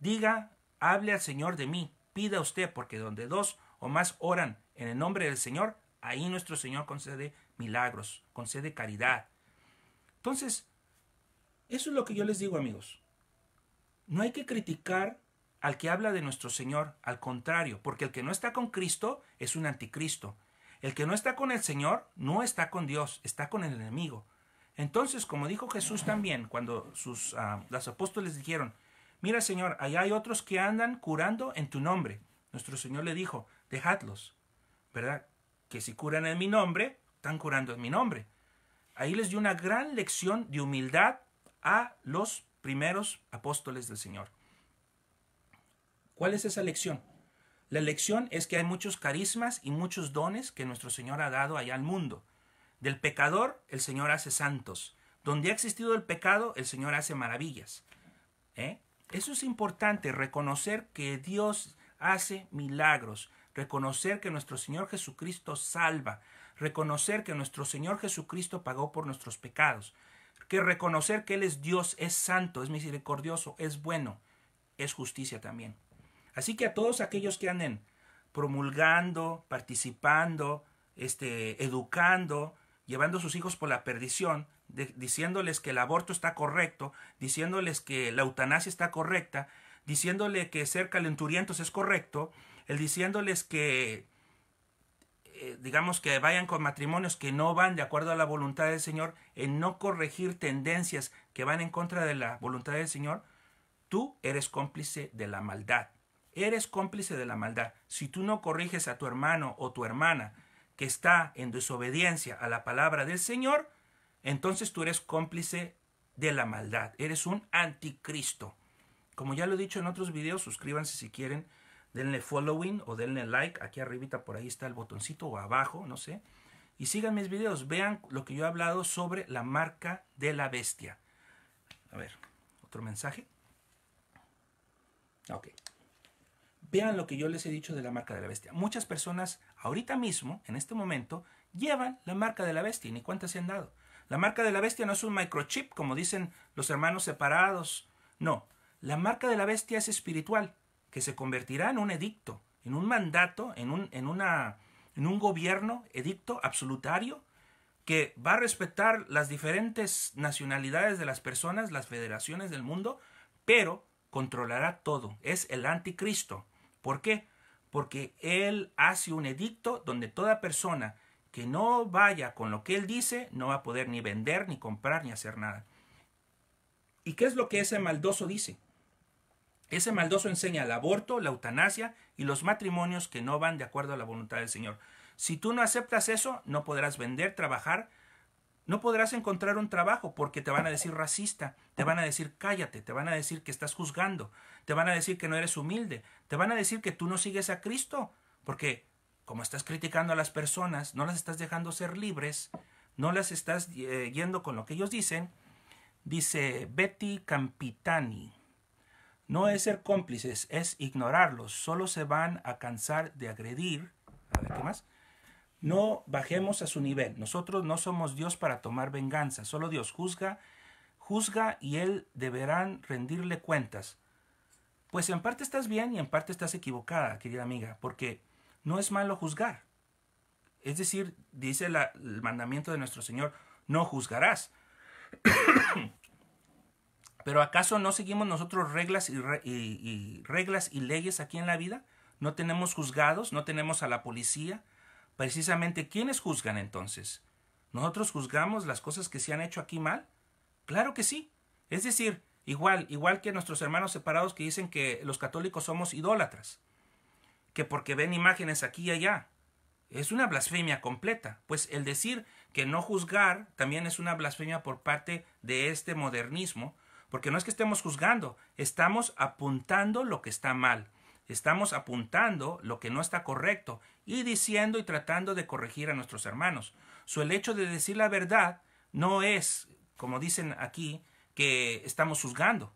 diga, hable al Señor de mí, pida usted, porque donde dos o más oran en el nombre del Señor, ahí nuestro Señor concede milagros, concede caridad, entonces, eso es lo que yo les digo, amigos. No hay que criticar al que habla de nuestro Señor, al contrario, porque el que no está con Cristo es un anticristo. El que no está con el Señor no está con Dios, está con el enemigo. Entonces, como dijo Jesús también, cuando sus ah, los apóstoles dijeron, mira Señor, allá hay otros que andan curando en tu nombre. Nuestro Señor le dijo, dejadlos, ¿verdad? Que si curan en mi nombre, están curando en mi nombre ahí les dio una gran lección de humildad a los primeros apóstoles del Señor. ¿Cuál es esa lección? La lección es que hay muchos carismas y muchos dones que nuestro Señor ha dado allá al mundo. Del pecador, el Señor hace santos. Donde ha existido el pecado, el Señor hace maravillas. ¿Eh? Eso es importante, reconocer que Dios hace milagros, reconocer que nuestro Señor Jesucristo salva, reconocer que nuestro Señor Jesucristo pagó por nuestros pecados, que reconocer que Él es Dios, es santo, es misericordioso, es bueno, es justicia también. Así que a todos aquellos que anden promulgando, participando, este, educando, llevando a sus hijos por la perdición, diciéndoles que el aborto está correcto, diciéndoles que la eutanasia está correcta, diciéndoles que ser calenturientos es correcto, el diciéndoles que eh, digamos que vayan con matrimonios que no van de acuerdo a la voluntad del Señor, en no corregir tendencias que van en contra de la voluntad del Señor, tú eres cómplice de la maldad. Eres cómplice de la maldad. Si tú no corriges a tu hermano o tu hermana que está en desobediencia a la palabra del Señor, entonces tú eres cómplice de la maldad. Eres un anticristo. Como ya lo he dicho en otros videos, suscríbanse si quieren denle following o denle like, aquí arribita por ahí está el botoncito o abajo, no sé. Y sigan mis videos, vean lo que yo he hablado sobre la marca de la bestia. A ver, otro mensaje. Ah, ok. Vean lo que yo les he dicho de la marca de la bestia. Muchas personas ahorita mismo, en este momento, llevan la marca de la bestia y ni cuántas se han dado. La marca de la bestia no es un microchip, como dicen los hermanos separados. No, la marca de la bestia es espiritual que se convertirá en un edicto, en un mandato, en un, en una, en un gobierno, edicto absolutario, que va a respetar las diferentes nacionalidades de las personas, las federaciones del mundo, pero controlará todo. Es el anticristo. ¿Por qué? Porque él hace un edicto donde toda persona que no vaya con lo que él dice no va a poder ni vender, ni comprar, ni hacer nada. ¿Y qué es lo que ese maldoso dice? Ese maldoso enseña el aborto, la eutanasia y los matrimonios que no van de acuerdo a la voluntad del Señor. Si tú no aceptas eso, no podrás vender, trabajar, no podrás encontrar un trabajo porque te van a decir racista, te van a decir cállate, te van a decir que estás juzgando, te van a decir que no eres humilde, te van a decir que tú no sigues a Cristo, porque como estás criticando a las personas, no las estás dejando ser libres, no las estás eh, yendo con lo que ellos dicen, dice Betty Campitani. No es ser cómplices, es ignorarlos. Solo se van a cansar de agredir. A ver, ¿qué más? No bajemos a su nivel. Nosotros no somos Dios para tomar venganza. Solo Dios juzga, juzga y Él deberán rendirle cuentas. Pues en parte estás bien y en parte estás equivocada, querida amiga, porque no es malo juzgar. Es decir, dice el mandamiento de nuestro Señor, no juzgarás. Pero ¿acaso no seguimos nosotros reglas y, reglas y leyes aquí en la vida? ¿No tenemos juzgados? ¿No tenemos a la policía? Precisamente, ¿quiénes juzgan entonces? ¿Nosotros juzgamos las cosas que se han hecho aquí mal? Claro que sí. Es decir, igual, igual que nuestros hermanos separados que dicen que los católicos somos idólatras, que porque ven imágenes aquí y allá, es una blasfemia completa. Pues el decir que no juzgar también es una blasfemia por parte de este modernismo, porque no es que estemos juzgando, estamos apuntando lo que está mal. Estamos apuntando lo que no está correcto y diciendo y tratando de corregir a nuestros hermanos. So, el hecho de decir la verdad no es, como dicen aquí, que estamos juzgando.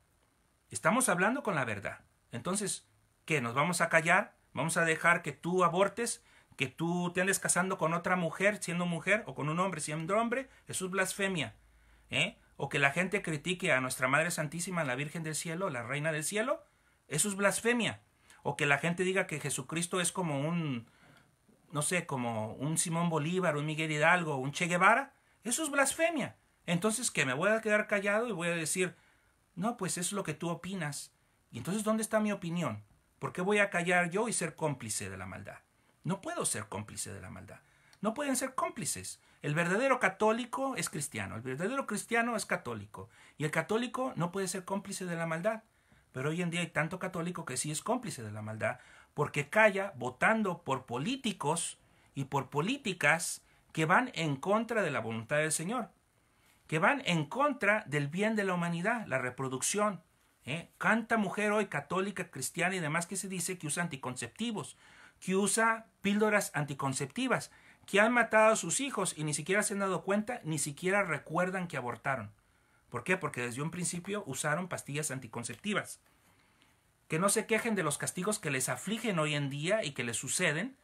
Estamos hablando con la verdad. Entonces, ¿qué? ¿Nos vamos a callar? ¿Vamos a dejar que tú abortes? ¿Que tú te andes casando con otra mujer siendo mujer o con un hombre siendo hombre? Eso es blasfemia. ¿eh? o que la gente critique a nuestra Madre Santísima, la Virgen del Cielo, la Reina del Cielo, eso es blasfemia. O que la gente diga que Jesucristo es como un, no sé, como un Simón Bolívar, un Miguel Hidalgo, un Che Guevara, eso es blasfemia. Entonces, que me voy a quedar callado y voy a decir, no, pues eso es lo que tú opinas. Y entonces, ¿dónde está mi opinión? ¿Por qué voy a callar yo y ser cómplice de la maldad? No puedo ser cómplice de la maldad no pueden ser cómplices. El verdadero católico es cristiano, el verdadero cristiano es católico, y el católico no puede ser cómplice de la maldad. Pero hoy en día hay tanto católico que sí es cómplice de la maldad, porque calla votando por políticos y por políticas que van en contra de la voluntad del Señor, que van en contra del bien de la humanidad, la reproducción. ¿eh? Canta mujer hoy católica, cristiana y demás que se dice que usa anticonceptivos, que usa píldoras anticonceptivas, que han matado a sus hijos y ni siquiera se han dado cuenta, ni siquiera recuerdan que abortaron. ¿Por qué? Porque desde un principio usaron pastillas anticonceptivas. Que no se quejen de los castigos que les afligen hoy en día y que les suceden.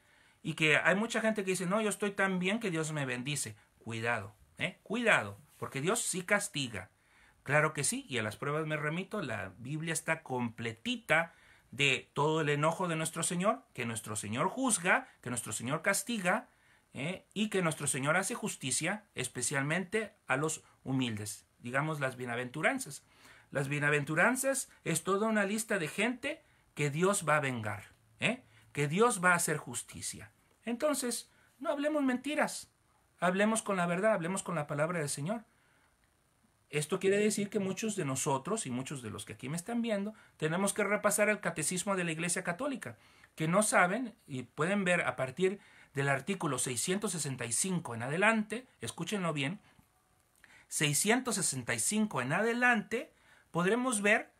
Y que hay mucha gente que dice, no, yo estoy tan bien que Dios me bendice. Cuidado, ¿eh? Cuidado, porque Dios sí castiga. Claro que sí, y a las pruebas me remito, la Biblia está completita de todo el enojo de nuestro Señor, que nuestro Señor juzga, que nuestro Señor castiga, ¿eh? y que nuestro Señor hace justicia especialmente a los humildes, digamos las bienaventuranzas. Las bienaventuranzas es toda una lista de gente que Dios va a vengar, ¿eh? que Dios va a hacer justicia. Entonces, no hablemos mentiras, hablemos con la verdad, hablemos con la palabra del Señor. Esto quiere decir que muchos de nosotros y muchos de los que aquí me están viendo tenemos que repasar el catecismo de la Iglesia Católica, que no saben y pueden ver a partir del artículo 665 en adelante, escúchenlo bien, 665 en adelante, podremos ver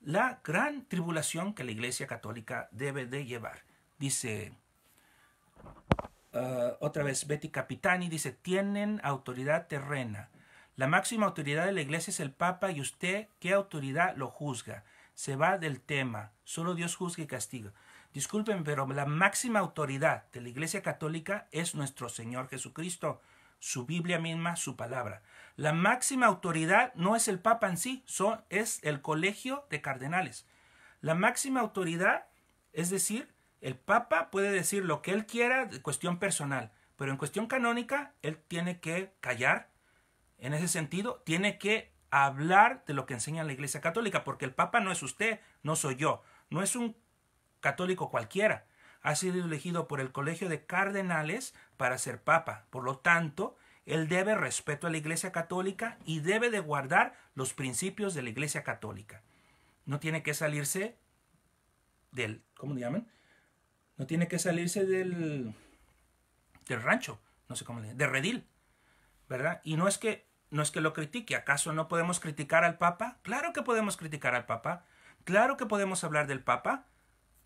la gran tribulación que la Iglesia Católica debe de llevar. Dice ah, otra vez Betty Capitani, dice, tienen autoridad terrena. La máxima autoridad de la Iglesia es el Papa y usted, ¿qué autoridad lo juzga? Se va del tema. Solo Dios juzga y castiga. Disculpen, pero la máxima autoridad de la Iglesia Católica es nuestro Señor Jesucristo, su Biblia misma, su palabra. La máxima autoridad no es el Papa en sí, es el colegio de cardenales. La máxima autoridad, es decir, el Papa puede decir lo que él quiera de cuestión personal, pero en cuestión canónica, él tiene que callar. En ese sentido, tiene que hablar de lo que enseña la Iglesia Católica, porque el Papa no es usted, no soy yo, no es un católico cualquiera. Ha sido elegido por el Colegio de Cardenales para ser papa. Por lo tanto, él debe respeto a la Iglesia Católica y debe de guardar los principios de la Iglesia Católica. No tiene que salirse del, ¿cómo le llaman? No tiene que salirse del, del rancho, no sé cómo le de redil, ¿verdad? Y no es que no es que lo critique, ¿acaso no podemos criticar al Papa? Claro que podemos criticar al Papa, claro que podemos hablar del Papa,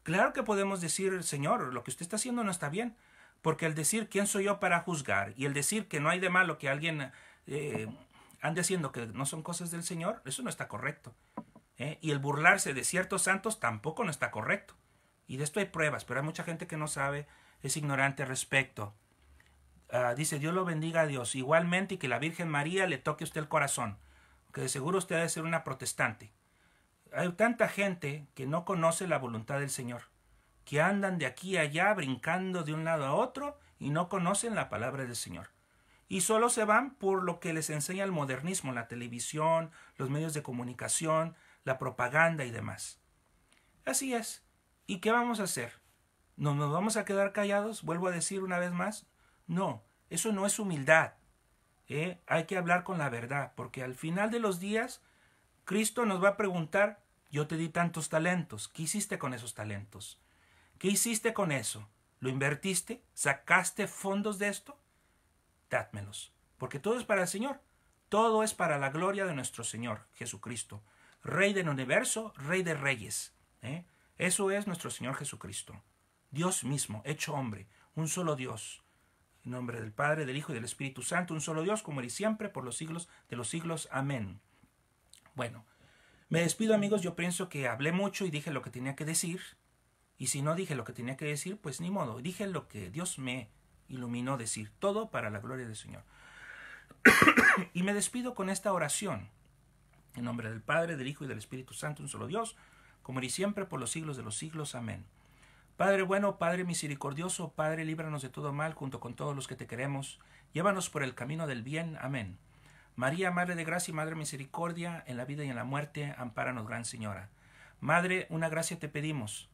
Claro que podemos decir, Señor, lo que usted está haciendo no está bien, porque el decir quién soy yo para juzgar y el decir que no hay de malo que alguien eh, ande haciendo que no son cosas del Señor, eso no está correcto. ¿eh? Y el burlarse de ciertos santos tampoco no está correcto. Y de esto hay pruebas, pero hay mucha gente que no sabe, es ignorante al respecto. Ah, dice, Dios lo bendiga a Dios, igualmente y que la Virgen María le toque a usted el corazón, que de seguro usted ha de ser una protestante. Hay tanta gente que no conoce la voluntad del Señor, que andan de aquí a allá brincando de un lado a otro y no conocen la palabra del Señor. Y solo se van por lo que les enseña el modernismo, la televisión, los medios de comunicación, la propaganda y demás. Así es. ¿Y qué vamos a hacer? ¿No nos vamos a quedar callados? Vuelvo a decir una vez más. No, eso no es humildad. ¿eh? Hay que hablar con la verdad, porque al final de los días Cristo nos va a preguntar, yo te di tantos talentos, ¿qué hiciste con esos talentos? ¿Qué hiciste con eso? ¿Lo invertiste? ¿Sacaste fondos de esto? Dátmelos, porque todo es para el Señor, todo es para la gloria de nuestro Señor Jesucristo, Rey del universo, Rey de reyes. ¿eh? Eso es nuestro Señor Jesucristo, Dios mismo, hecho hombre, un solo Dios. En nombre del Padre, del Hijo y del Espíritu Santo, un solo Dios, como eres siempre, por los siglos de los siglos. Amén. Bueno, me despido amigos, yo pienso que hablé mucho y dije lo que tenía que decir. Y si no dije lo que tenía que decir, pues ni modo, dije lo que Dios me iluminó decir, todo para la gloria del Señor. y me despido con esta oración. En nombre del Padre, del Hijo y del Espíritu Santo, un solo Dios, como y siempre por los siglos de los siglos. Amén. Padre bueno, Padre misericordioso, Padre, líbranos de todo mal junto con todos los que te queremos. Llévanos por el camino del bien. Amén. María, Madre de Gracia y Madre de Misericordia, en la vida y en la muerte, ampáranos, Gran Señora. Madre, una gracia te pedimos,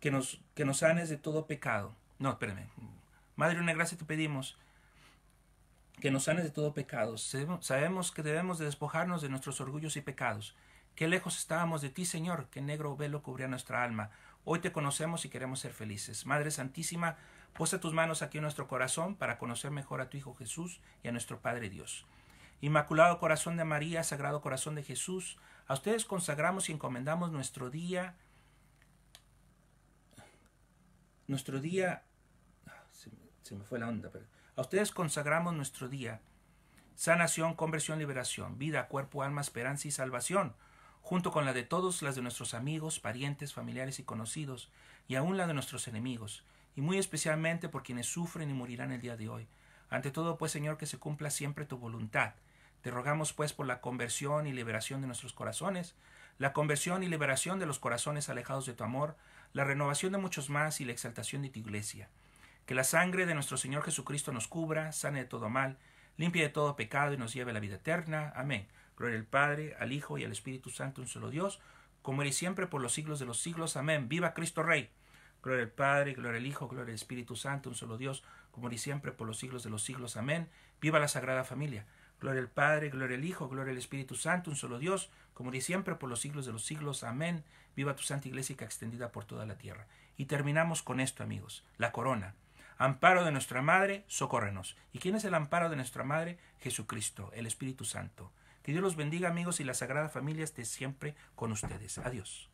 que nos, que nos sanes de todo pecado. No, espérame. Madre, una gracia te pedimos, que nos sanes de todo pecado. Sabemos que debemos despojarnos de nuestros orgullos y pecados Qué lejos estábamos de ti, Señor, qué negro velo cubría nuestra alma. Hoy te conocemos y queremos ser felices. Madre Santísima, posa tus manos aquí en nuestro corazón para conocer mejor a tu Hijo Jesús y a nuestro Padre Dios. Inmaculado Corazón de María, Sagrado Corazón de Jesús, a ustedes consagramos y encomendamos nuestro día, nuestro día, se, me fue la onda, pero a ustedes consagramos nuestro día, sanación, conversión, liberación, vida, cuerpo, alma, esperanza y salvación junto con la de todos las de nuestros amigos, parientes, familiares y conocidos, y aún la de nuestros enemigos, y muy especialmente por quienes sufren y morirán el día de hoy. Ante todo, pues, Señor, que se cumpla siempre tu voluntad. Te rogamos, pues, por la conversión y liberación de nuestros corazones, la conversión y liberación de los corazones alejados de tu amor, la renovación de muchos más y la exaltación de tu iglesia. Que la sangre de nuestro Señor Jesucristo nos cubra, sane de todo mal, limpie de todo pecado y nos lleve a la vida eterna. Amén. Gloria al Padre, al Hijo y al Espíritu Santo, un solo Dios, como era siempre, por los siglos de los siglos. Amén. ¡Viva Cristo Rey! Gloria al Padre, gloria al Hijo, gloria al Espíritu Santo, un solo Dios, como era siempre, por los siglos de los siglos. Amén. ¡Viva la Sagrada Familia! Gloria al Padre, gloria al Hijo, gloria al Espíritu Santo, un solo Dios, como y siempre, por los siglos de los siglos. Amén. Viva tu Santa Iglesia extendida por toda la tierra. Y terminamos con esto, amigos, la corona. Amparo de nuestra Madre, socórrenos. ¿Y quién es el amparo de nuestra Madre? Jesucristo, el Espíritu Santo. Dios los bendiga amigos y la Sagrada Familia esté siempre con ustedes. Adiós.